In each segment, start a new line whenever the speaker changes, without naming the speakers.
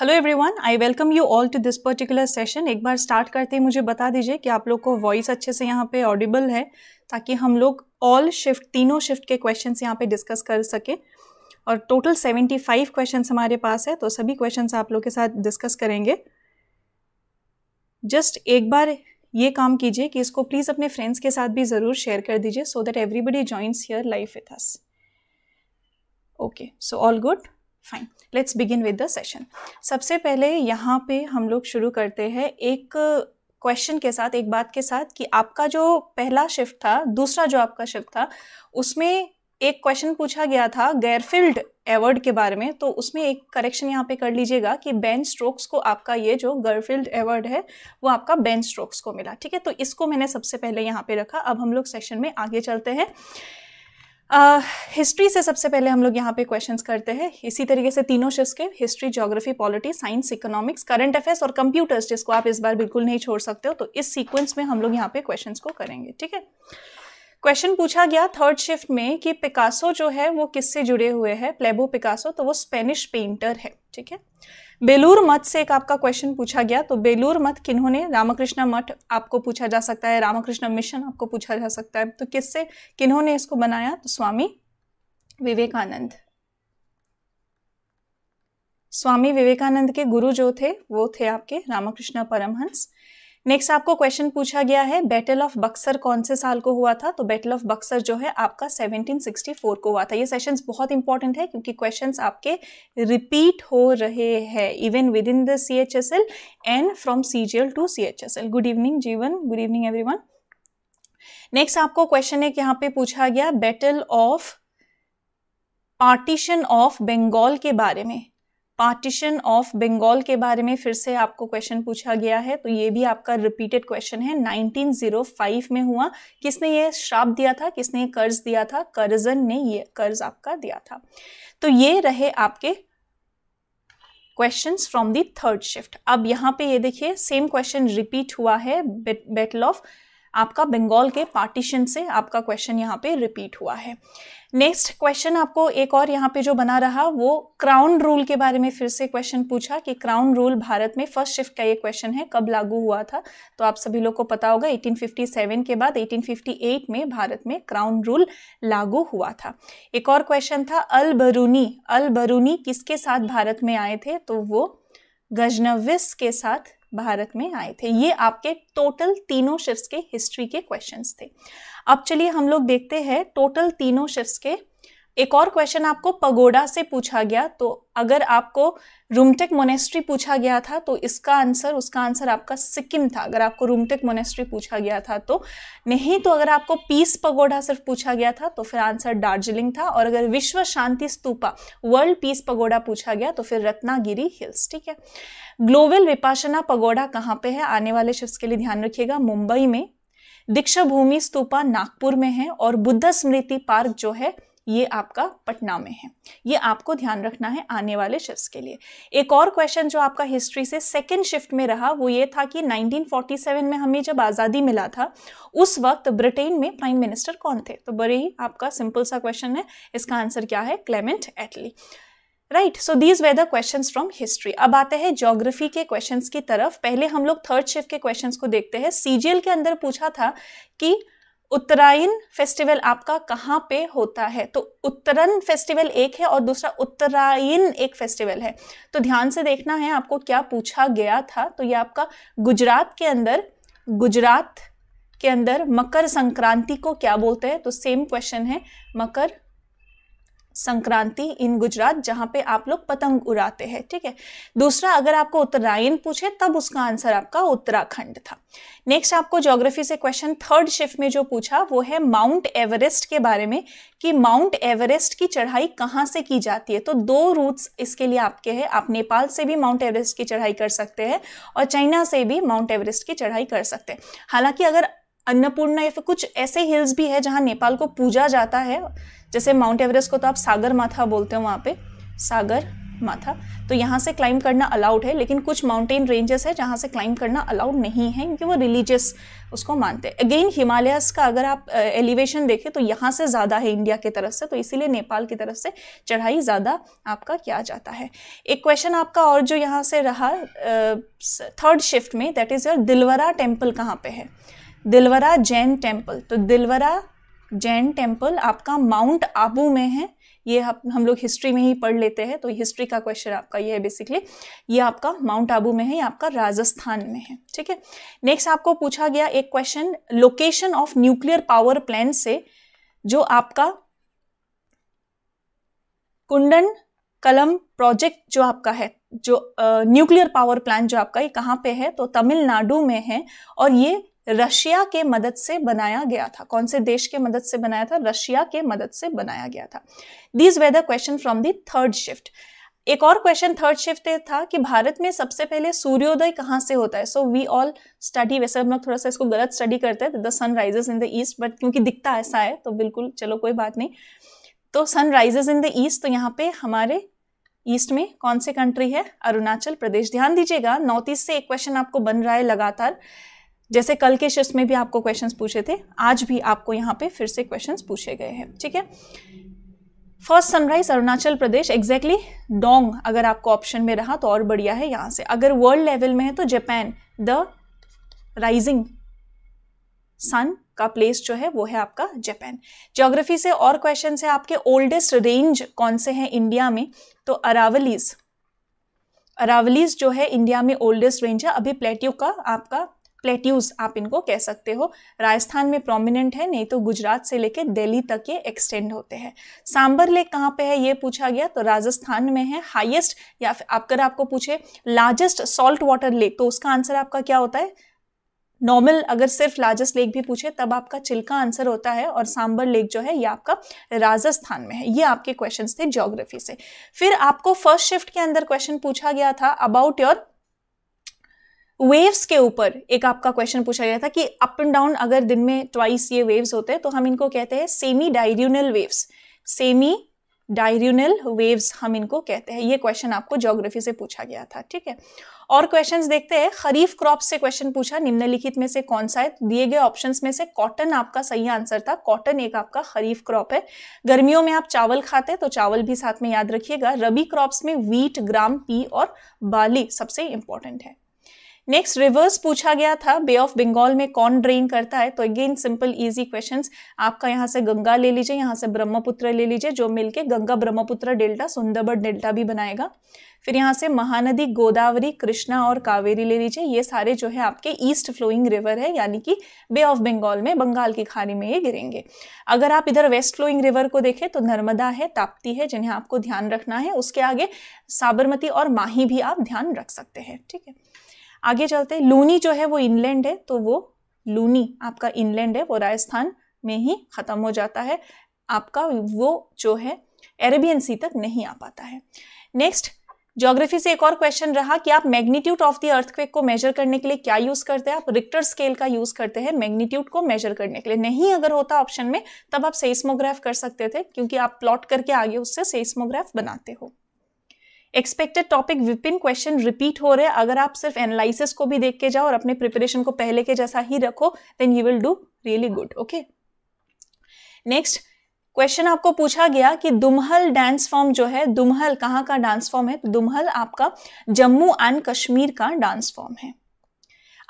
Hello everyone I welcome you all to this particular session एक बार start करते ही मुझे बता दीजिए कि आप लोग को वॉइस अच्छे से यहाँ पे ऑडिबल है ताकि हम लोग ऑल शिफ्ट तीनों शिफ्ट के क्वेश्चन यहाँ पे डिस्कस कर सकें और टोटल 75 क्वेश्चन हमारे पास है तो सभी क्वेश्चन आप लोग के साथ डिस्कस करेंगे जस्ट एक बार ये काम कीजिए कि इसको प्लीज़ अपने फ्रेंड्स के साथ भी ज़रूर शेयर कर दीजिए so that everybody joins here live with us okay so all good fine let's begin with the session सबसे पहले यहाँ पे हम लोग शुरू करते हैं एक क्वेश्चन के साथ एक बात के साथ कि आपका जो पहला शिफ्ट था दूसरा जो आपका शिफ्ट था उसमें एक क्वेश्चन पूछा गया था गैरफील्ड एवर्ड के बारे में तो उसमें एक करेक्शन यहाँ पे कर लीजिएगा कि बेन स्ट्रोक्स को आपका ये जो गर्लफील्ड एवर्ड है वो आपका बेन स्ट्रोक्स को मिला ठीक है तो इसको मैंने सबसे पहले यहाँ पे रखा अब हम लोग सेशन में आगे चलते हैं हिस्ट्री uh, से सबसे पहले हम लोग यहाँ पे क्वेश्चंस करते हैं इसी तरीके से तीनों शिफ्ट के history geography polity science economics current affairs और कंप्यूटर्स जिसको आप इस बार बिल्कुल नहीं छोड़ सकते हो तो इस सीक्वेंस में हम लोग यहाँ पे क्वेश्चंस को करेंगे ठीक है क्वेश्चन पूछा गया थर्ड शिफ्ट में कि पिकासो जो है वो किससे जुड़े हुए हैं प्लेबो पिकासो तो वो स्पेनिश पेंटर है ठीक है बेलूर मठ से एक आपका क्वेश्चन पूछा गया तो बेलूर मठ किन्होंने रामकृष्ण मठ आपको पूछा जा सकता है रामकृष्ण मिशन आपको पूछा जा सकता है तो किससे किन्होंने इसको बनाया तो स्वामी विवेकानंद स्वामी विवेकानंद के गुरु जो थे वो थे आपके रामकृष्ण परमहंस नेक्स्ट आपको क्वेश्चन पूछा गया है बैटल ऑफ बक्सर कौन से साल को हुआ था तो बैटल ऑफ बक्सर जो है आपका 1764 को हुआ था ये सेशंस बहुत इंपॉर्टेंट है क्योंकि क्वेश्चंस आपके रिपीट हो रहे हैं even within the C H S L and from C G L to C H S L good evening Jeevan good evening every one next आपको क्वेश्चन एक यहाँ पे पूछा गया battle of partition of Bengal के बारे में पार्टीशन ऑफ बंगाल के बारे में फिर से आपको क्वेश्चन पूछा गया है तो ये भी आपका रिपीटेड क्वेश्चन है 1905 में हुआ किसने ये श्राप दिया था किसने कर्ज दिया था कर्जन ने ये कर्ज आपका दिया था तो ये रहे आपके questions from the third shift अब यहाँ पे ये देखिए सेम क्वेश्चन रिपीट हुआ है बैटल ऑफ आपका बंगाल के पार्टीशन से आपका क्वेश्चन यहाँ पे रिपीट हुआ है नेक्स्ट क्वेश्चन आपको एक और यहाँ पे जो बना रहा वो क्राउन रूल के बारे में फिर से क्वेश्चन पूछा कि क्राउन रूल भारत में फर्स्ट शिफ्ट का ये क्वेश्चन है कब लागू हुआ था तो आप सभी लोग को पता होगा 1857 के बाद 1858 में भारत में क्राउन रूल लागू हुआ था एक और क्वेश्चन था अल बरूनी अल बरूनी किसके साथ भारत में आए थे तो वो गजनविस के साथ भारत में आए थे ये आपके टोटल तीनों शिफ्ट के हिस्ट्री के क्वेश्चन थे अब चलिए हम लोग देखते हैं टोटल तीनों शिफ्ट के एक और क्वेश्चन आपको पगोडा से पूछा गया तो अगर आपको रूमटेक मोनेस्ट्री पूछा गया था तो इसका आंसर उसका आंसर आपका सिक्किम था अगर आपको रूमटेक मोनेस्ट्री पूछा गया था तो नहीं तो अगर आपको पीस पगोडा सिर्फ पूछा गया था तो फिर आंसर दार्जिलिंग था और अगर विश्व शांति स्तूपा वर्ल्ड पीस पगोडा पूछा गया तो फिर रत्नागिरी हिल्स ठीक है ग्लोबल विपाशना पगोडा कहाँ पे है आने वाले शिफ्ट के लिए ध्यान रखिएगा मुंबई में दीक्षा भूमि स्तूपा नागपुर में है और बुद्ध स्मृति पार्क जो है ये आपका पटना में है ये आपको ध्यान रखना है आने वाले शिफ्ट के लिए एक और क्वेश्चन जो आपका हिस्ट्री से सेकेंड शिफ्ट में रहा वो ये था कि 1947 में हमें जब आज़ादी मिला था उस वक्त ब्रिटेन में प्राइम मिनिस्टर कौन थे तो बड़े ही आपका सिंपल सा क्वेश्चन है इसका आंसर क्या है Clement Attlee right so these वेदर क्वेश्चन फ्रॉम हिस्ट्री अब आते हैं जोग्राफी के क्वेश्चन की तरफ पहले हम लोग थर्ड शिफ्ट के क्वेश्चन को देखते हैं सीजीएल के अंदर पूछा था कि उत्तरायण फेस्टिवल आपका कहाँ पे होता है तो उत्तरन फेस्टिवल एक है और दूसरा उत्तरायण एक फेस्टिवल है तो ध्यान से देखना है आपको क्या पूछा गया था तो ये आपका गुजरात के अंदर गुजरात के अंदर मकर संक्रांति को क्या बोलते हैं तो सेम क्वेश्चन है मकर संक्रांति इन गुजरात जहाँ पे आप लोग पतंग उड़ाते हैं ठीक है दूसरा अगर आपको उत्तरायण पूछे तब उसका आंसर आपका उत्तराखंड था नेक्स्ट आपको ज्योग्राफी से क्वेश्चन थर्ड शिफ्ट में जो पूछा वो है माउंट एवरेस्ट के बारे में कि माउंट एवरेस्ट की चढ़ाई कहाँ से की जाती है तो दो रूट्स इसके लिए आपके हैं आप नेपाल से भी माउंट एवरेस्ट की चढ़ाई कर सकते हैं और चाइना से भी माउंट एवरेस्ट की चढ़ाई कर सकते हैं हालांकि अगर अन्नपूर्णा या फिर कुछ ऐसे हिल्स भी है जहाँ नेपाल को पूजा जाता है जैसे माउंट एवरेस्ट को तो आप सागर माथा बोलते हो वहाँ पे सागर माथा तो यहाँ से क्लाइंब करना अलाउड है लेकिन कुछ माउंटेन रेंजेस है जहाँ से क्लाइंब करना अलाउड नहीं है क्योंकि वो रिलीजियस उसको मानते हैं अगेन हिमालयस का अगर आप एलिवेशन देखें तो यहाँ से ज़्यादा है इंडिया की तरफ से तो इसीलिए नेपाल की तरफ से चढ़ाई ज़्यादा आपका किया जाता है एक क्वेश्चन आपका और जो यहाँ से रहा थर्ड शिफ्ट में that is your Dilwara temple कहाँ पर है दिलवरा जैन टेम्पल तो दिलवरा जैन टेम्पल आपका माउंट आबू में है ये हम लोग हिस्ट्री में ही पढ़ लेते हैं तो हिस्ट्री का क्वेश्चन आपका ये है बेसिकली ये आपका माउंट आबू में है ये आपका राजस्थान में है ठीक है नेक्स्ट आपको पूछा गया एक question location of nuclear power plant से जो आपका कुंडन कलम प्रोजेक्ट जो आपका है जो न्यूक्लियर पावर प्लांट जो आपका ये कहाँ पे है तो तमिलनाडु में है और ये रशिया के मदद से बनाया गया था कौन से देश के मदद से बनाया था रशिया के मदद से बनाया गया था दीज वेदर question from the third shift एक और क्वेश्चन थर्ड शिफ्ट था कि भारत में सबसे पहले सूर्योदय कहाँ से होता है सो वी ऑल स्टडी वैसे हम लोग थोड़ा सा इसको गलत स्टडी करते हैं the sun rises in the east but क्योंकि दिखता ऐसा है तो बिल्कुल चलो कोई बात नहीं तो sun rises in the east तो यहाँ पे हमारे ईस्ट में कौन से कंट्री है अरुणाचल प्रदेश ध्यान दीजिएगा नॉर्थ ईस्ट से एक क्वेश्चन आपको बन रहा है लगातार जैसे कल के शिफ्ट में भी आपको क्वेश्चंस पूछे थे आज भी आपको यहाँ पे फिर से क्वेश्चंस पूछे गए हैं ठीक है first sunrise Arunachal Pradesh exactly Dong अगर आपको ऑप्शन में रहा तो और बढ़िया है यहाँ से अगर वर्ल्ड लेवल में है तो जापान द राइजिंग सन का प्लेस जो है वो है आपका जापान ज्योग्राफी से और क्वेश्चन है आपके ओल्डेस्ट रेंज कौन से हैं इंडिया में तो अरावलीज अरावलीज जो है इंडिया में ओल्डेस्ट रेंज है अभी प्लेट्यू का आपका प्लेट्यूज आप इनको कह सकते हो राजस्थान में प्रोमिनेंट है नहीं तो गुजरात से लेकर दिल्ली तक ये एक्सटेंड होते हैं सांबर लेक कहाँ पे है ये पूछा गया तो राजस्थान में है हाईएस्ट या अगर आपको पूछे लार्जेस्ट सॉल्ट वाटर लेक तो उसका आंसर आपका क्या होता है नॉर्मल अगर सिर्फ लार्जेस्ट लेक भी पूछे तब आपका चिल्का आंसर होता है और सांबर लेक जो है ये आपका राजस्थान में है ये आपके क्वेश्चंस थे ज्योग्राफी से फिर आपको फर्स्ट शिफ्ट के अंदर क्वेश्चन पूछा गया था अबाउट योर वेव्स के ऊपर एक आपका क्वेश्चन पूछा गया था कि अप एंड डाउन अगर दिन में ट्वाइस ये वेव्स होते हैं तो हम इनको कहते हैं semi diurnal waves semi diurnal waves हम इनको कहते हैं ये क्वेश्चन आपको ज्योग्राफी से पूछा गया था ठीक है और क्वेश्चंस देखते हैं खरीफ क्रॉप से क्वेश्चन पूछा निम्नलिखित में से कौन सा है दिए गए ऑप्शंस में से कॉटन आपका सही आंसर था कॉटन एक आपका खरीफ क्रॉप है गर्मियों में आप चावल खाते हैं तो चावल भी साथ में याद रखिएगा रबी क्रॉप्स में वीट ग्राम पी और बाली सबसे इंपॉर्टेंट है नेक्स्ट रिवर्स पूछा गया था बे ऑफ बंगाल में कौन ड्रेन करता है तो अगेन सिंपल इजी क्वेश्चन आपका यहाँ से गंगा ले लीजिए यहाँ से ब्रह्मपुत्र ले लीजिए जो मिलके गंगा ब्रह्मपुत्र डेल्टा सुंदरबर्ड डेल्टा भी बनाएगा फिर यहाँ से महानदी गोदावरी कृष्णा और कावेरी ले लीजिए ये सारे जो है आपके ईस्ट फ्लोइंग रिवर है यानी कि बे ऑफ बंगाल में बंगाल की खाड़ी में ये गिरेंगे अगर आप इधर वेस्ट फ्लोइंग रिवर को देखें तो नर्मदा है ताप्ती है जिन्हें आपको ध्यान रखना है उसके आगे साबरमती और माही भी आप ध्यान रख सकते हैं ठीक है आगे चलते लूनी जो है वो इनलैंड है तो वो लूनी आपका इनलैंड है वो राजस्थान में ही ख़त्म हो जाता है आपका वो जो है अरेबियन सी तक नहीं आ पाता है नेक्स्ट ज्योग्राफी से एक और क्वेश्चन रहा कि आप मैग्नीट्यूड ऑफ द अर्थक्वेक को मेजर करने के लिए क्या यूज करते हैं आप रिक्टर स्केल का यूज करते हैं मैग्नीट्यूड को मेजर करने के लिए नहीं अगर होता ऑप्शन में तब आप सेस्मोग्राफ कर सकते थे क्योंकि आप प्लॉट करके आगे उससे सेस्मोग्राफ बनाते हो एक्सपेक्टेड टॉपिक विपिन क्वेश्चन रिपीट हो रहे हैं अगर आप सिर्फ एनालिसिस को भी देख के जाओ और अपने प्रिपरेशन को पहले के जैसा ही रखो then you will do really good okay next question आपको पूछा गया कि दुमहल डांस फॉर्म जो है दुमहल कहाँ का डांस फॉर्म है तो दुमहल आपका जम्मू एंड कश्मीर का डांस फॉर्म है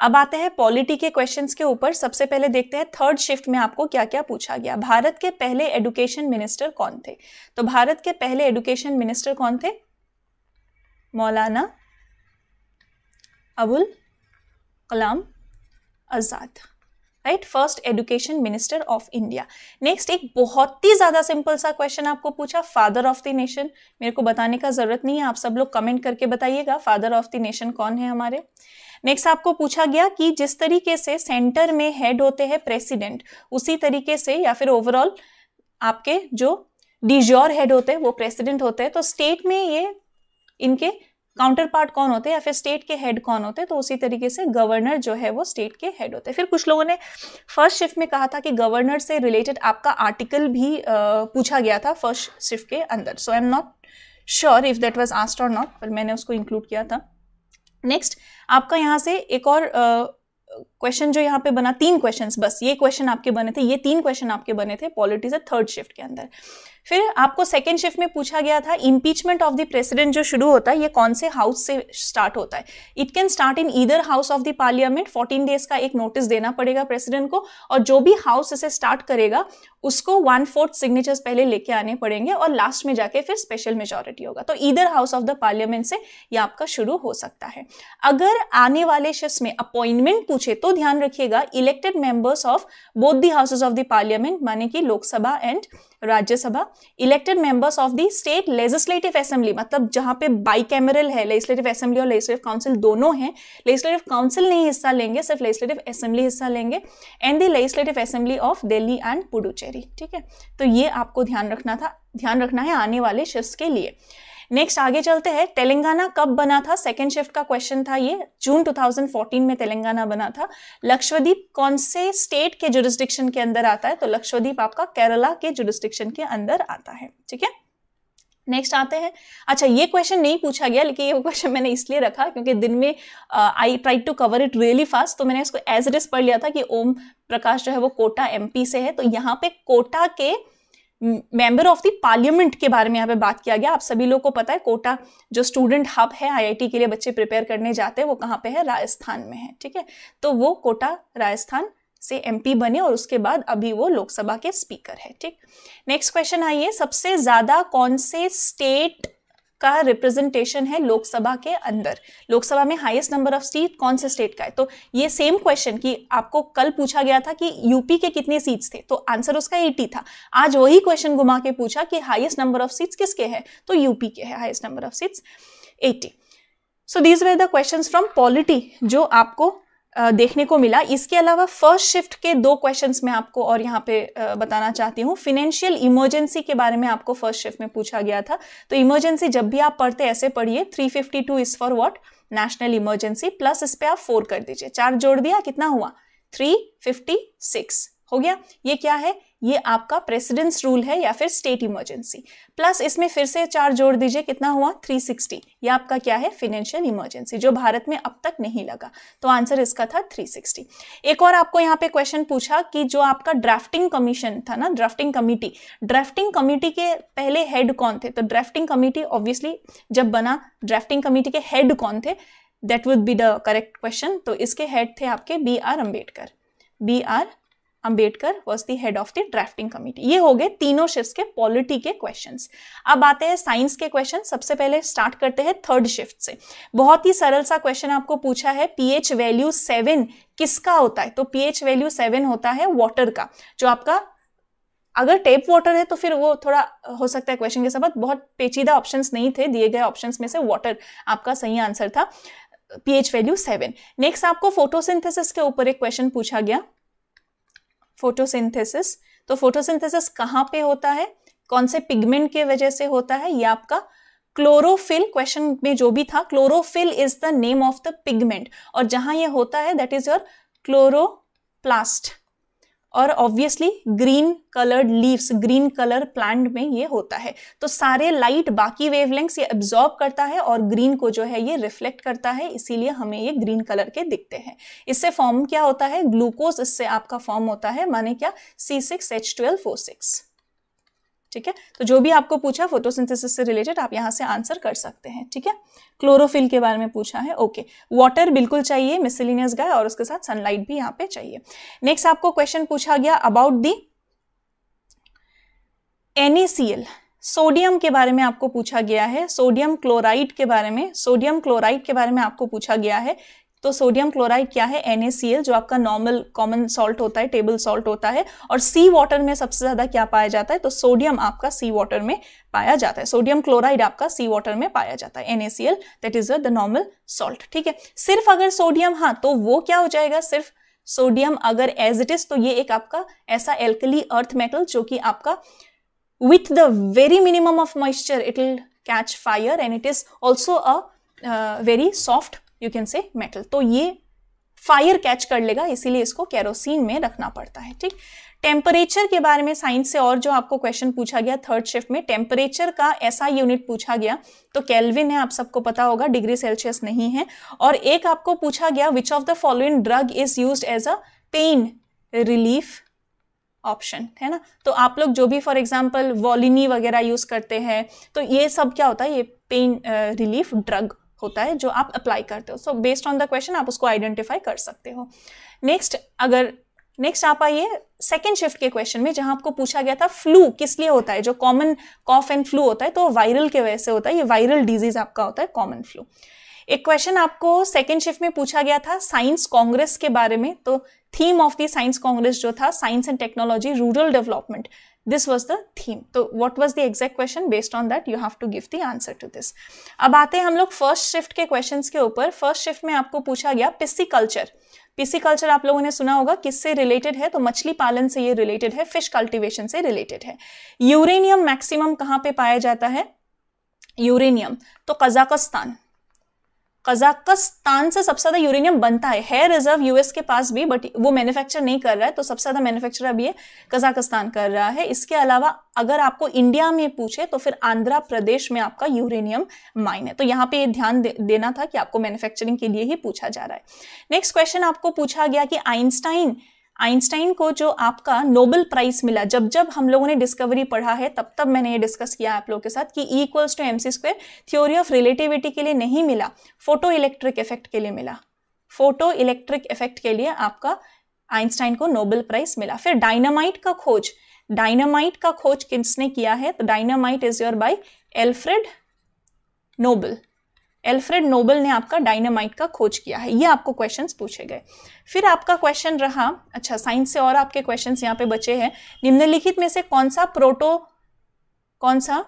अब आते हैं पॉलिटी के क्वेश्चंस के ऊपर सबसे पहले देखते हैं थर्ड शिफ्ट में आपको क्या क्या पूछा गया भारत के पहले एडुकेशन मिनिस्टर कौन थे तो भारत के पहले एडुकेशन मिनिस्टर कौन थे Maulana Abul Kalam Azad right first education minister of India next एक बहुत ही ज़्यादा सिंपल सा क्वेश्चन आपको पूछा फादर ऑफ द नेशन मेरे को बताने का ज़रूरत नहीं है आप सब लोग कमेंट करके बताइएगा फादर ऑफ द नेशन कौन है हमारे नेक्स्ट आपको पूछा गया कि जिस तरीके से सेंटर में हेड होते हैं प्रेसिडेंट उसी तरीके से या फिर ओवरऑल आपके जो डिजोर हेड होते हैं वो प्रेसिडेंट होते हैं तो स्टेट में ये इनके काउंटर पार्ट कौन होते हैं या फिर स्टेट के हेड कौन होते हैं तो उसी तरीके से गवर्नर जो है वो स्टेट के हेड होते हैं फिर कुछ लोगों ने फर्स्ट शिफ्ट में कहा था कि गवर्नर से रिलेटेड आपका आर्टिकल भी पूछा गया था फर्स्ट शिफ्ट के अंदर so I am not sure if that was asked or not पर मैंने उसको इंक्लूड किया था नेक्स्ट आपका यहाँ से एक और क्वेश्चन uh, जो यहाँ पे बना तीन क्वेश्चंस बस ये क्वेश्चन आपके बने थे ये तीन क्वेश्चन आपके बने थे पॉलिटिक्स थर्ड शिफ्ट के अंदर फिर आपको सेकेंड शिफ्ट में पूछा गया था इम्पीचमेंट ऑफ द प्रेसिडेंट जो शुरू होता है ये कौन से हाउस से स्टार्ट होता है it can start in either house of the parliament fourteen days का एक नोटिस देना पड़ेगा प्रेसिडेंट को और जो भी हाउस इसे स्टार्ट करेगा उसको वन फोर्थ सिग्नेचर्स पहले लेके आने पड़ेंगे और लास्ट में जाके फिर स्पेशल मेजोरिटी होगा तो either house of the parliament से ये आपका शुरू हो सकता है अगर आने वाले शिफ्ट में अपॉइंटमेंट पूछे तो ध्यान रखिएगा elected members of both the houses of the parliament माने कि Lok Sabha and Rajya Sabha elected members of the state legislative assembly मतलब जहां पे बाई कैमरल है लेजिस्लेटिव असेंबली और लेजिस्लेटिव काउंसिल दोनों हैं लेजिस्लेटिव काउंसिल नहीं हिस्सा लेंगे सिर्फ लेजिस्लेटिव असेंबली हिस्सा लेंगे and the legislative assembly of Delhi and Puducherry ठीक है तो ये आपको ध्यान रखना था ध्यान रखना है आने वाले शिफ्ट के लिए नेक्स्ट आगे चलते हैं तेलंगाना कब बना था सेकेंड शिफ्ट का क्वेश्चन था ये जून 2014 में तेलंगाना बना था लक्षद्वीप कौन से स्टेट के जुरिस्डिक्शन के अंदर आता है तो लक्षद्वीप आपका केरला के जुरिस्डिक्शन के अंदर आता है ठीक है नेक्स्ट आते हैं अच्छा ये क्वेश्चन नहीं पूछा गया लेकिन ये क्वेश्चन मैंने इसलिए रखा क्योंकि दिन में I try to cover it really fast तो मैंने इसको एज इट इज पढ़ लिया था कि ओम प्रकाश जो है वो कोटा एमपी से है तो यहाँ पे कोटा के मेंबर ऑफ द पार्लियामेंट के बारे में यहाँ पे बात किया गया आप सभी लोग को पता है कोटा जो स्टूडेंट हब है आईआईटी के लिए बच्चे प्रिपेयर करने जाते हैं वो कहाँ पे है राजस्थान में है ठीक है तो वो कोटा राजस्थान से एमपी बने और उसके बाद अभी वो लोकसभा के स्पीकर है ठीक नेक्स्ट क्वेश्चन आइए सबसे ज़्यादा कौन से स्टेट का रिप्रेजेंटेशन है लोकसभा के अंदर लोकसभा में हाईएस्ट नंबर ऑफ सीट कौन से स्टेट का है तो ये सेम क्वेश्चन कि आपको कल पूछा गया था कि यूपी के कितने सीट्स थे तो आंसर उसका 80 था आज वही क्वेश्चन घुमा के पूछा कि हाईएस्ट नंबर ऑफ सीट्स किसके हैं तो यूपी के है highest number of seats 80 so these were the question from polity जो आपको देखने को मिला इसके अलावा फर्स्ट शिफ्ट के दो क्वेश्चन मैं आपको और यहाँ पे बताना चाहती हूँ फिनेंशियल इमरजेंसी के बारे में आपको फर्स्ट शिफ्ट में पूछा गया था तो इमरजेंसी जब भी आप पढ़ते ऐसे पढ़िए 352 fifty two is for what national emergency plus इस पर आप फोर कर दीजिए चार जोड़ दिया कितना हुआ थ्री हो गया ये क्या है ये आपका प्रेसिडेंस रूल है या फिर स्टेट इमरजेंसी प्लस इसमें फिर से चार जोड़ दीजिए कितना हुआ 360 ये आपका क्या है फिनेंशियल इमरजेंसी जो भारत में अब तक नहीं लगा तो आंसर इसका था 360 एक और आपको यहाँ पे क्वेश्चन पूछा कि जो आपका ड्राफ्टिंग कमीशन था ना ड्राफ्टिंग कमिटी ड्राफ्टिंग कमेटी के पहले हेड कौन थे तो ड्राफ्टिंग कमेटी ऑब्वियसली जब बना ड्राफ्टिंग कमेटी के हेड कौन थे that would be the correct question तो इसके हेड थे आपके B R Ambedkar B R Ambedkar was the head of the drafting committee ये हो गए तीनों शिफ्ट के पॉलिटी के क्वेश्चन अब आते हैं साइंस के क्वेश्चन सबसे पहले स्टार्ट करते हैं थर्ड शिफ्ट से बहुत ही सरल सा क्वेश्चन आपको पूछा है पीएच वैल्यू सेवन किसका होता है तो पीएच वैल्यू सेवन होता है वॉटर का जो आपका अगर टेप वाटर है तो फिर वो थोड़ा हो सकता है क्वेश्चन के साथ बहुत पेचीदा ऑप्शंस नहीं थे दिए गए ऑप्शंस में से वाटर आपका सही आंसर था पीएच वैल्यू सेवन नेक्स्ट आपको फोटोसिंथेसिस के ऊपर एक क्वेश्चन पूछा गया फोटोसिंथेसिस तो फोटोसिंथेसिस कहाँ पे होता है कौन से पिगमेंट के वजह से होता है ये आपका क्लोरोफिल क्वेश्चन में जो भी था chlorophyll is the name of the pigment और जहां ये होता है दैट इज योर क्लोरोप्लास्ट और obviously green coloured leaves green colour plant में ये होता है तो सारे लाइट बाकी वेवलेंथ्स ये एब्जॉर्ब करता है और ग्रीन को जो है ये रिफ्लेक्ट करता है इसीलिए हमें ये ग्रीन कलर के दिखते हैं इससे फॉर्म क्या होता है ग्लूकोज इससे आपका फॉर्म होता है माने क्या C six H twelve four six ठीक है तो जो भी आपको पूछा फोटोसिंथेसिस से रिलेटेड आप यहाँ से आंसर कर सकते हैं ठीक है क्लोरोफिल के बारे में पूछा है ओके वाटर बिल्कुल चाहिए मिसलिनियस गाय और उसके साथ सनलाइट भी यहाँ पे चाहिए नेक्स्ट आपको क्वेश्चन पूछा गया अबाउट दी एनएसीएल सोडियम के बारे में आपको पूछा गया है सोडियम क्लोराइड के बारे में सोडियम क्लोराइड के बारे में आपको पूछा गया है तो सोडियम क्लोराइड क्या है एन जो आपका नॉर्मल कॉमन सॉल्ट होता है टेबल सॉल्ट होता है और सी वाटर में सबसे ज्यादा क्या पाया जाता है तो सोडियम आपका सी वाटर में पाया जाता है सोडियम क्लोराइड आपका सी वाटर में पाया जाता है C L that is the normal salt ठीक है सिर्फ अगर सोडियम हाँ तो वो क्या हो जाएगा सिर्फ सोडियम अगर एज इट इज तो ये एक आपका ऐसा एल्कली अर्थ मेटल जो कि आपका with the very minimum of moisture it will catch fire and it is also a very soft you can say metal तो ये फायर कैच कर लेगा इसीलिए इसको कैरोसिन में रखना पड़ता है ठीक टेम्परेचर के बारे में साइंस से और जो आपको क्वेश्चन पूछा गया थर्ड शिफ्ट में टेम्परेचर का ऐसा यूनिट पूछा गया तो कैलविन है आप सबको पता होगा डिग्री सेल्सियस नहीं है और एक आपको पूछा गया which of the following drug is use as a pain relief option है ना तो आप लोग जो भी फॉर एग्जाम्पल वॉलिनी वगैरह यूज करते हैं तो ये सब क्या होता है ये पेन रिलीफ ड्रग होता है जो आप अप्लाई करते हो so based on the question आप उसको आइडेंटिफाई कर सकते हो नेक्स्ट अगर नेक्स्ट आप आइए सेकेंड शिफ्ट के क्वेश्चन में जहां आपको पूछा गया था फ्लू किस लिए होता है जो कॉमन कॉफ एंड फ्लू होता है तो वायरल के वजह से होता है ये वायरल डिजीज आपका होता है कॉमन फ्लू एक क्वेश्चन आपको सेकेंड शिफ्ट में पूछा गया था साइंस कांग्रेस के बारे में तो theme of the science congress जो था science and technology rural development this was the theme तो what was the exact question based on that you have to give the answer to this अब आते हैं हम लोग फर्स्ट शिफ्ट के question के ऊपर फर्स्ट शिफ्ट में आपको पूछा गया पिस्सी कल्चर पीसी कल्चर आप लोगों ने सुना होगा किससे रिलेटेड है तो मछली पालन से ये रिलेटेड है फिश कल्टिवेशन से रिलेटेड है यूरेनियम मैक्सिमम कहाँ पे पाया जाता है यूरेनियम तो कजाकस्तान कजाकिस्तान से सबसे ज़्यादा यूरेनियम बनता है है रिजर्व यूएस के पास भी बट वो मैन्युफैक्चर नहीं कर रहा है तो सबसे ज़्यादा मैन्युफैक्चर अभी ये कजाकिस्तान कर रहा है इसके अलावा अगर आपको इंडिया में पूछे तो फिर आंध्र प्रदेश में आपका यूरेनियम माइन है तो यहाँ पे ये ध्यान दे, देना था कि आपको मैन्युफैक्चरिंग के लिए ही पूछा जा रहा है नेक्स्ट क्वेश्चन आपको पूछा गया कि आइंस्टाइन आइंस्टाइन को जो आपका नोबेल प्राइज मिला जब जब हम लोगों ने डिस्कवरी पढ़ा है तब तब मैंने ये डिस्कस किया आप लोगों के साथ कि equals to M C square theory of relativity के लिए नहीं मिला फोटो इलेक्ट्रिक इफेक्ट के लिए मिला फोटो इलेक्ट्रिक इफेक्ट के लिए आपका आइंस्टाइन को नोबेल प्राइज मिला फिर डायनामाइट का खोज डायनामाइट का खोज किसने किया है तो dynamite is your by Alfred Nobel Alfred Nobel ने आपका डायनामाइट का खोज किया है ये आपको क्वेश्चन पूछे गए फिर आपका क्वेश्चन रहा अच्छा साइंस से और आपके क्वेश्चन यहाँ पे बचे हैं निम्नलिखित में से कौन सा प्रोटो कौन सा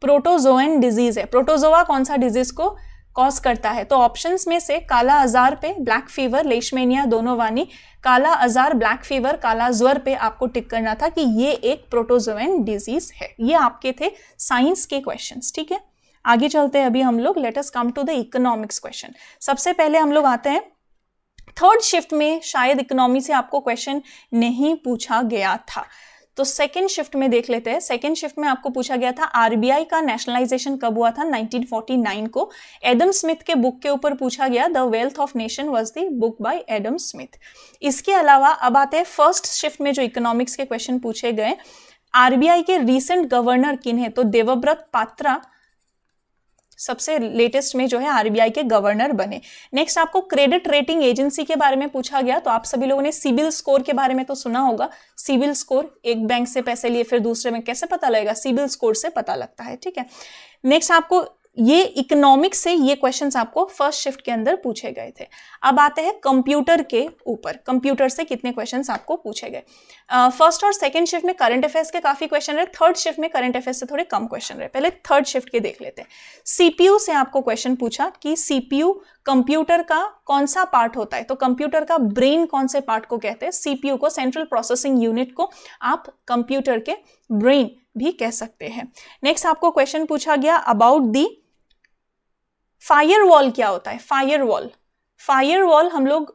प्रोटोजोएन डिजीज है प्रोटोजोआ कौन सा डिजीज को कॉज करता है तो ऑप्शंस में से काला आजार पे ब्लैक फीवर लेशमेनिया दोनों वानी काला आजार ब्लैक फीवर काला ज्वर पे आपको टिक करना था कि ये एक प्रोटोजोएन डिजीज है ये आपके थे साइंस के क्वेश्चंस ठीक है आगे चलते हैं अभी हम लोग let's come to the economics question सबसे पहले हम लोग आते हैं थर्ड शिफ्ट में शायद इकोनॉमी से आपको क्वेश्चन नहीं पूछा गया था तो सेकेंड शिफ्ट में देख लेते हैं सेकेंड शिफ्ट में आपको पूछा गया था आरबीआई का नेशनलाइजेशन कब हुआ था 1949 को एडम स्मिथ के बुक के ऊपर पूछा गया the wealth of nation was the book by Adam Smith इसके अलावा अब आते हैं फर्स्ट शिफ्ट में जो इकोनॉमिक्स के क्वेश्चन पूछे गए आरबीआई के रिसेंट गवर्नर किन है तो देवव्रत पात्रा सबसे लेटेस्ट में जो है आरबीआई के गवर्नर बने नेक्स्ट आपको क्रेडिट रेटिंग एजेंसी के बारे में पूछा गया तो आप सभी लोगों ने सिविल स्कोर के बारे में तो सुना होगा सिविल स्कोर एक बैंक से पैसे लिए फिर दूसरे में कैसे पता लगेगा सिविल स्कोर से पता लगता है ठीक है नेक्स्ट आपको ये इकोनॉमिक से ये क्वेश्चंस आपको फर्स्ट शिफ्ट के अंदर पूछे गए थे अब आते हैं कंप्यूटर के ऊपर कंप्यूटर से कितने क्वेश्चंस आपको पूछे गए फर्स्ट uh, और सेकंड शिफ्ट में करंट अफेयर्स के काफ़ी क्वेश्चन रहे थर्ड शिफ्ट में करंट अफेयर्स से थोड़े कम क्वेश्चन रहे पहले थर्ड शिफ्ट के देख लेते हैं सीपीयू से आपको क्वेश्चन पूछा कि सीपीयू कंप्यूटर का कौन सा पार्ट होता है तो कंप्यूटर का ब्रेन कौन से पार्ट को कहते हैं सीपीयू को सेंट्रल प्रोसेसिंग यूनिट को आप कंप्यूटर के ब्रेन भी कह सकते हैं नेक्स्ट आपको क्वेश्चन पूछा गया अबाउट दी फायर वॉल क्या होता है फायर वॉल फायर वॉल हम लोग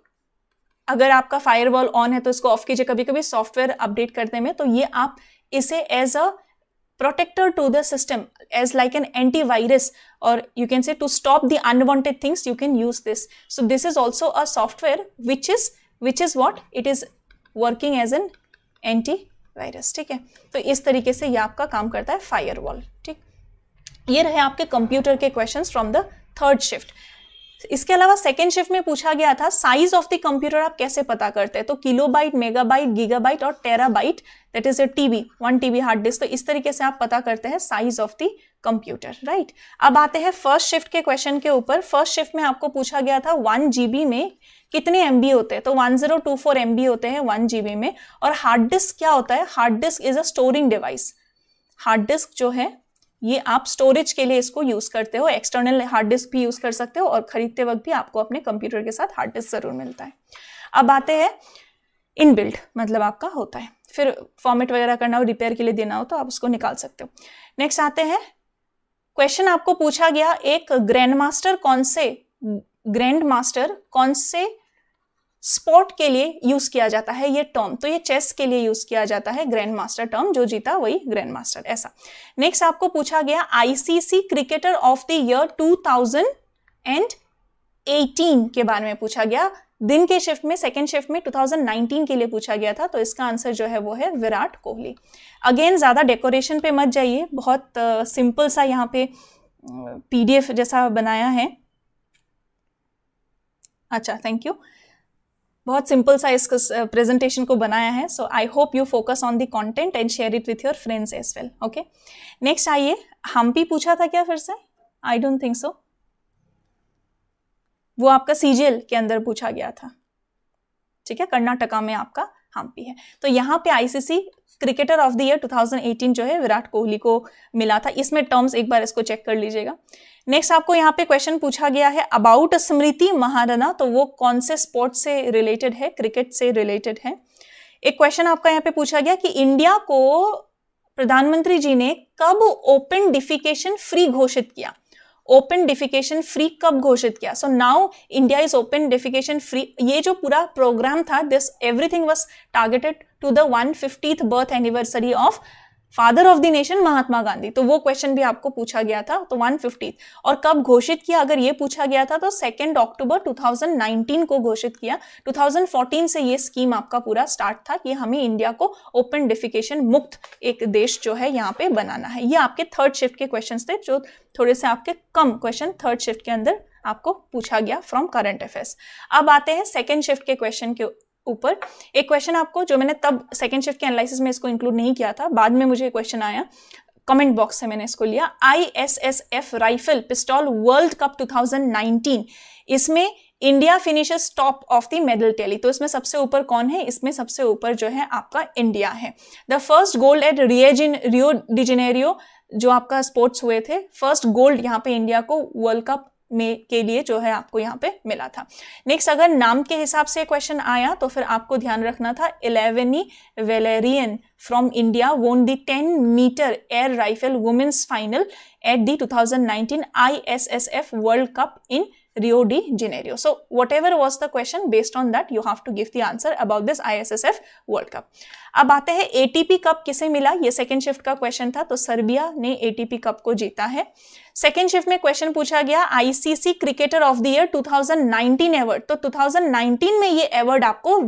अगर आपका फायर वॉल ऑन है तो इसको ऑफ कीजिए कभी कभी सॉफ्टवेयर अपडेट करने में तो ये आप इसे as a protector to the system as like an anti virus और you can say to stop the unwanted things you can use this so this is also a software which is which is what it is working as an anti virus ठीक है तो इस तरीके से ये आपका काम करता है फायर वॉल ठीक ये रहे आपके कंप्यूटर के questions from the third shift इसके अलावा सेकेंड शिफ्ट में पूछा गया था साइज ऑफ द कंप्यूटर आप कैसे पता करते हैं तो किलोबाइट मेगाबाइट गीगाबाइट और terabyte that is a TB one TB hard disk तो इस तरीके से आप पता करते हैं size of the computer right अब आते हैं फर्स्ट शिफ्ट के क्वेश्चन के ऊपर फर्स्ट शिफ्ट में आपको पूछा गया था वन जीबी में कितने एम होते हैं तो one zero two four M होते हैं वन जीबी में और हार्ड डिस्क क्या होता है hard disk is a storing device hard disk जो है ये आप स्टोरेज के लिए इसको यूज करते हो एक्सटर्नल हार्ड डिस्क भी यूज कर सकते हो और खरीदते वक्त भी आपको अपने कंप्यूटर के साथ हार्ड डिस्क जरूर मिलता है अब आते हैं इनबिल्ट मतलब आपका होता है फिर फॉर्मेट वगैरह करना हो रिपेयर के लिए देना हो तो आप उसको निकाल सकते हो नेक्स्ट आते हैं क्वेश्चन आपको पूछा गया एक ग्रैंड मास्टर कौन से ग्रैंड मास्टर कौन से स्पोर्ट के लिए यूज किया जाता है ये टर्म तो ये चेस के लिए यूज किया जाता है ग्रैंड मास्टर टर्म जो जीता वही ग्रैंड मास्टर ऐसा नेक्स्ट आपको पूछा गया ICC cricketer of the year 2018 के बारे में पूछा गया दिन के शिफ्ट में सेकेंड शिफ्ट में 2019 के लिए पूछा गया था तो इसका आंसर जो है वो है विराट कोहली अगेन ज़्यादा डेकोरेशन पे मत जाइए बहुत सिंपल uh, सा यहाँ पे पीडीएफ uh, जैसा बनाया है अच्छा थैंक यू बहुत सिंपल सा इस प्रेजेंटेशन को बनाया है so I hope you focus on the content and share it with your friends as well okay next आइए हम भी पूछा था क्या फिर से आई डोंट थिंक सो वो आपका सीजीएल के अंदर पूछा गया था ठीक है कर्नाटका में आपका हम्पी है तो यहाँ पे ICC cricketer of the year 2018 जो है विराट कोहली को मिला था इसमें टर्म्स एक बार इसको चेक कर लीजिएगा नेक्स्ट आपको यहाँ पे क्वेश्चन पूछा गया है अबाउट स्मृति महाराणा तो वो कौन से स्पोर्ट से रिलेटेड है क्रिकेट से रिलेटेड है एक क्वेश्चन आपका यहाँ पे पूछा गया कि इंडिया को प्रधानमंत्री जी ने कब ओपन डिफिकेशन फ्री घोषित किया ओपन डिफिकेशन फ्री कब घोषित किया so now India is open defecation free ये जो पूरा प्रोग्राम था this everything was targeted to the one fiftieth birth anniversary of father of the nation Mahatma Gandhi तो वो क्वेश्चन भी आपको पूछा गया था तो वन और कब घोषित किया अगर ये पूछा गया था तो सेकेंड अक्टूबर 2019 को घोषित किया 2014 से ये स्कीम आपका पूरा स्टार्ट था कि हमें इंडिया को ओपन डिफिकेशन मुक्त एक देश जो है यहाँ पे बनाना है ये आपके थर्ड शिफ्ट के क्वेश्चन थे जो थोड़े से आपके कम क्वेश्चन थर्ड शिफ्ट के अंदर आपको पूछा गया फ्रॉम करंट अफेयर्स अब आते हैं सेकेंड शिफ्ट के क्वेश्चन के ऊपर एक क्वेश्चन आपको जो मैंने तब सेकेंड शिफ्ट के एनालिसिस में इसको इंक्लूड नहीं किया था बाद में मुझे क्वेश्चन आया कमेंट बॉक्स से मैंने इसको लिया I S S F rifle pistol world cup 2019 इसमें India finishes top of the medal tally तो इसमें सबसे ऊपर कौन है इसमें सबसे ऊपर जो है आपका इंडिया है द फर्स्ट गोल्ड एट रियजिन रियो डिजिनेरियो जो आपका स्पोर्ट्स हुए थे फर्स्ट गोल्ड यहाँ पे इंडिया को वर्ल्ड कप में के लिए जो है आपको यहाँ पे मिला था नेक्स्ट अगर नाम के हिसाब से क्वेश्चन आया तो फिर आपको ध्यान रखना था इलेवनी Valerian from India won the 10 metre air rifle women's final at the 2019 ISSF world cup in Rio de Janeiro. So whatever was the question based on that you have to give the answer about this ISSF World Cup. अब आते हैं ATP Cup किसे मिला ये second shift का question था तो Serbia ने ATP Cup को जीता है Second shift में question पूछा गया ICC Cricketer of the Year 2019 award. तो 2019 में ये award आपको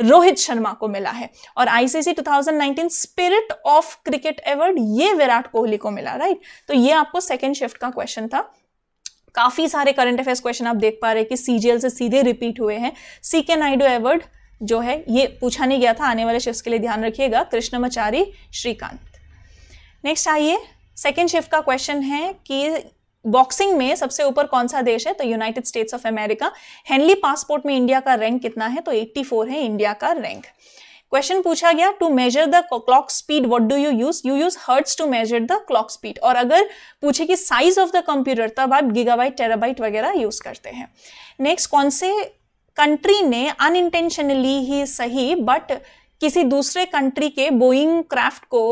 रोहित शर्मा को मिला है और ICC 2019 spirit of cricket award ये विराट कोहली को मिला राइट तो ये आपको सेकंड शिफ्ट का क्वेश्चन था काफ़ी सारे करंट अफेयर्स क्वेश्चन आप देख पा रहे हैं कि सीजीएल से सीधे रिपीट हुए हैं सी के नायडू एवर्ड जो है ये पूछा नहीं गया था आने वाले शिफ्ट के लिए ध्यान रखिएगा कृष्णमाचारी श्रीकांत नेक्स्ट आइए सेकेंड शिफ्ट का क्वेश्चन है कि बॉक्सिंग में सबसे ऊपर कौन सा देश है तो United States of America Henley passport में इंडिया का रैंक कितना है तो 84 है इंडिया का रैंक क्वेश्चन पूछा गया to measure the clock speed what do you use you use hertz to measure the clock speed और अगर पूछे कि साइज ऑफ द कंप्यूटर तब आप गीगाबाइट टेराबाइट वगैरह यूज करते हैं नेक्स्ट कौन से कंट्री ने अनइंटेंशनली ही सही बट किसी दूसरे कंट्री के बोइंग क्राफ्ट को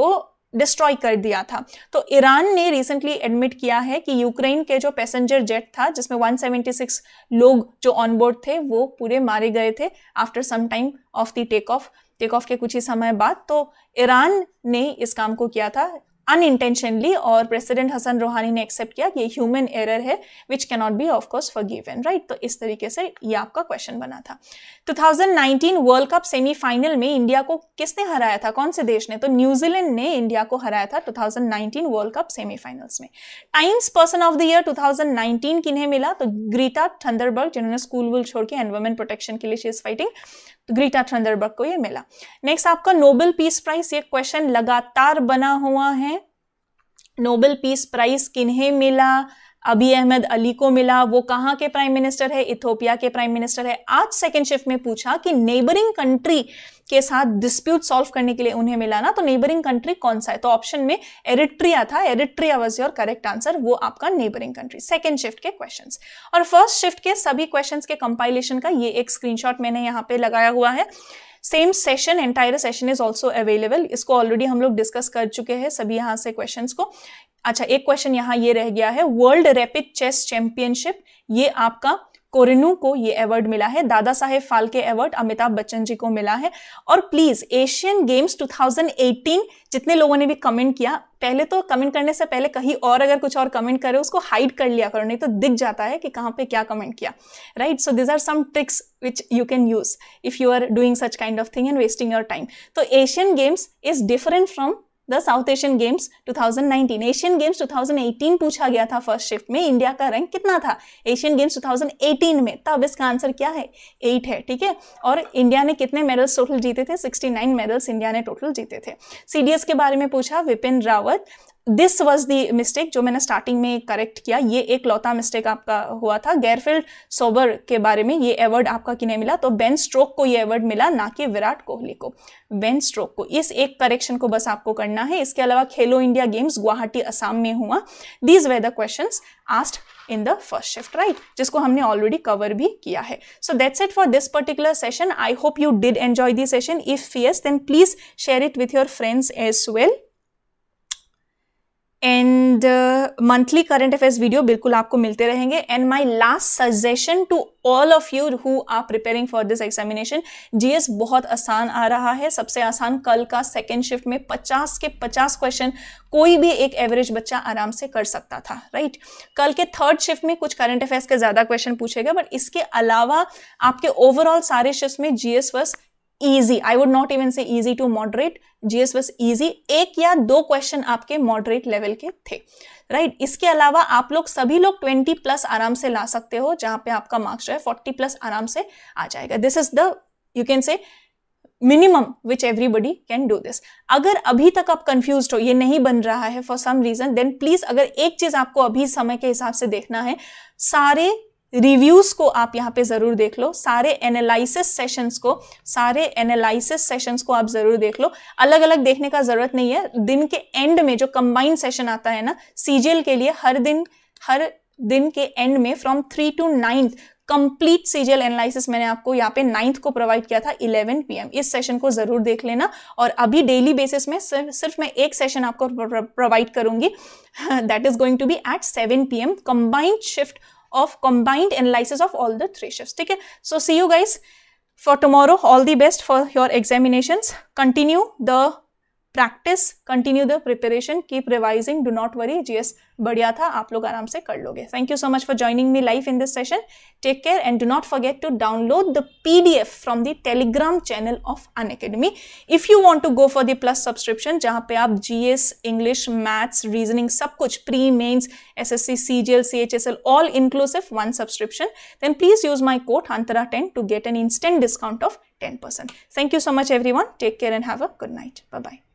डिस्ट्रॉय कर दिया था तो ईरान ने रिसेंटली एडमिट किया है कि यूक्रेन के जो पैसेंजर जेट था जिसमें 176 लोग जो ऑन बोर्ड थे वो पूरे मारे गए थे after some time of the take off take off के कुछ ही समय बाद तो ईरान ने इस काम को किया था अनइंटेंशनली और प्रेसिडेंट हसन रोहानी ने एक्सेप्ट किया कि ये ह्यूमन एरर है which cannot be of course forgiven right तो इस तरीके से ये आपका क्वेश्चन बना था 2019 वर्ल्ड कप सेमीफाइनल में इंडिया को किसने हराया था कौन से देश ने तो न्यूजीलैंड ने इंडिया को हराया था 2019 वर्ल्ड कप सेमीफाइनल्स में Time's person of the year 2019 किन्हें मिला तो ग्रीटा थंडरबर्ग जिन्होंने स्कूल वूल छोड़ के एनवायरमेंट प्रोटेक्शन के लिए she is fighting Greta Thunberg को ये मिला नेक्स्ट आपका नोबेल पीस प्राइज ये क्वेश्चन लगातार बना हुआ है नोबेल पीस प्राइज किन्हें मिला अभी अहमद अली को मिला वो कहाँ के प्राइम मिनिस्टर है इथोपिया के प्राइम मिनिस्टर है आज सेकेंड शिफ्ट में पूछा कि नेबरिंग कंट्री के साथ डिस्प्यूट सॉल्व करने के लिए उन्हें मिला ना तो नेबरिंग कंट्री कौन सा है तो ऑप्शन में एरिट्रिया था Eritrea was your correct answer वो आपका नेबरिंग कंट्री सेकेंड शिफ्ट के क्वेश्चन और फर्स्ट शिफ्ट के सभी क्वेश्चन के कंपाइलेशन का ये एक स्क्रीनशॉट मैंने यहाँ पे लगाया हुआ है same session entire session is also available इसको ऑलरेडी हम लोग डिस्कस कर चुके हैं सभी यहाँ से क्वेश्चन को अच्छा एक क्वेश्चन यहाँ ये रह गया है वर्ल्ड रैपिड चेस चैंपियनशिप ये आपका कोरिनू को ये अवार्ड मिला है दादा साहेब फालके अवार्ड अमिताभ बच्चन जी को मिला है और प्लीज एशियन गेम्स 2018 जितने लोगों ने भी कमेंट किया पहले तो कमेंट करने से पहले कहीं और अगर कुछ और कमेंट करे उसको हाइड कर लिया करो नहीं तो दिख जाता है कि कहाँ पे क्या कमेंट किया right so these are some tricks which you can use if you are doing such kind of thing and wasting your time तो Asian Games is different from the South Asian Games 2019 Asian Games 2018 पूछा गया था first shift में India का rank कितना था Asian Games 2018 में तब इसका आंसर क्या है एट है ठीक है और इंडिया ने कितने मेडल्स टोटल जीते थे 69 मेडल्स इंडिया ने टोटल जीते थे सीडीएस के बारे में पूछा Vipin Rawat this was the mistake जो मैंने स्टार्टिंग में करेक्ट किया ये एक लौता मिस्टेक आपका हुआ था गैरफील्ड सोबर के बारे में ये अवार्ड आपका नहीं मिला तो बेन स्ट्रोक को ये अवार्ड मिला ना कि विराट कोहली को बेन स्ट्रोक को इस एक करेक्शन को बस आपको करना है इसके अलावा खेलो इंडिया गेम्स गुवाहाटी असम में हुआ these were the question asked in the first shift right जिसको हमने ऑलरेडी कवर भी किया है so that's it for this particular session I hope you did enjoy this session if yes then please share it with your friends as well and monthly current affairs video बिल्कुल आपको मिलते रहेंगे and my last suggestion to all of you who are preparing for this examination GS बहुत आसान आ रहा है सबसे आसान कल का सेकेंड शिफ्ट में पचास के पचास क्वेश्चन कोई भी एक एवरेज बच्चा आराम से कर सकता था राइट right? कल के थर्ड शिफ्ट में कुछ करंट अफेयर्स के ज़्यादा क्वेश्चन पूछेगा बट इसके अलावा आपके ओवरऑल सारे शिफ्ट में GS as easy I would not even say easy to moderate GS बस ईजी एक या दो क्वेश्चन आपके मॉडरेट लेवल के थे राइट right? इसके अलावा आप लोग सभी लोग 20 प्लस आराम से ला सकते हो जहां पे आपका मार्क्स जो है 40 प्लस आराम से आ जाएगा this is the you can say minimum which everybody can do this अगर अभी तक आप कंफ्यूज हो ये नहीं बन रहा है for some reason then please अगर एक चीज आपको अभी समय के हिसाब से देखना है सारे रिव्यूज को आप यहाँ पे जरूर देख लो सारे एनालिसिस सेशंस को सारे एनालिसिस सेशंस को आप जरूर देख लो अलग अलग देखने का जरूरत नहीं है दिन के एंड में जो कंबाइंड सेशन आता है ना सीजीएल के लिए हर दिन हर दिन के एंड में from three to ninth complete CGL analysis मैंने आपको यहाँ पे नाइन्थ को प्रोवाइड किया था इलेवन पी इस सेशन को जरूर देख लेना और अभी डेली बेसिस में सिर्फ सिर्फ मैं एक सेशन आपको प्रोवाइड करूंगी that is going to be eight P M combined shift of combined analysis of all the three shifts. Okay? So, see you guys for tomorrow. All the best for your examinations. Continue the practice continue the preparation keep revising do not worry G S बढ़िया था आप लोग आराम से कर लोगे thank you so much for joining me live in this session take care and do not forget to download the P D F from the Telegram channel of Unacademy if you want to go for the plus subscription जहाँ पे आप GS English maths reasoning सब कुछ pre mains S S C C G L C H S L all inclusive one subscription then please use my code Antara ten to get an instant discount of ten percent thank you so much everyone take care and have good night bye bye